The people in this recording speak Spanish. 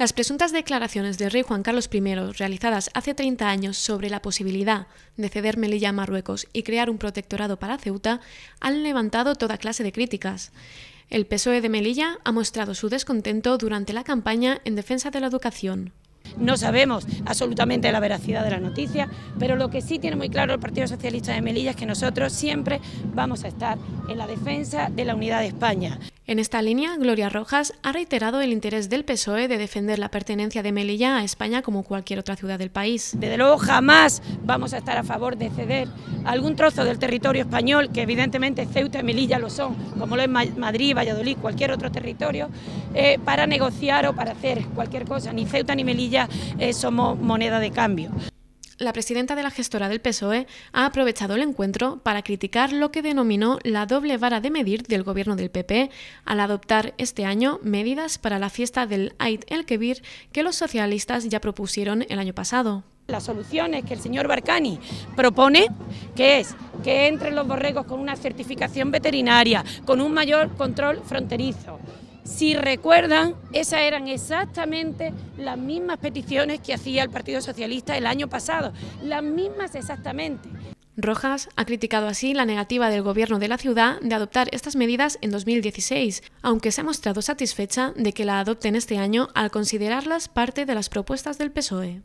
Las presuntas declaraciones del rey Juan Carlos I realizadas hace 30 años sobre la posibilidad de ceder Melilla a Marruecos y crear un protectorado para Ceuta han levantado toda clase de críticas. El PSOE de Melilla ha mostrado su descontento durante la campaña en defensa de la educación, no sabemos absolutamente la veracidad de la noticia, pero lo que sí tiene muy claro el Partido Socialista de Melilla es que nosotros siempre vamos a estar en la defensa de la unidad de España. En esta línea, Gloria Rojas ha reiterado el interés del PSOE de defender la pertenencia de Melilla a España como cualquier otra ciudad del país. Desde luego jamás vamos a estar a favor de ceder algún trozo del territorio español, que evidentemente Ceuta y Melilla lo son, como lo es Madrid, Valladolid, cualquier otro territorio, eh, para negociar o para hacer cualquier cosa. Ni Ceuta ni Melilla eh, somos moneda de cambio la presidenta de la gestora del PSOE ha aprovechado el encuentro para criticar lo que denominó la doble vara de medir del gobierno del PP al adoptar este año medidas para la fiesta del Eid el Kebir que los socialistas ya propusieron el año pasado. solución es que el señor Barcani propone, que es que entren los borregos con una certificación veterinaria, con un mayor control fronterizo, si recuerdan, esas eran exactamente las mismas peticiones que hacía el Partido Socialista el año pasado, las mismas exactamente. Rojas ha criticado así la negativa del gobierno de la ciudad de adoptar estas medidas en 2016, aunque se ha mostrado satisfecha de que la adopten este año al considerarlas parte de las propuestas del PSOE.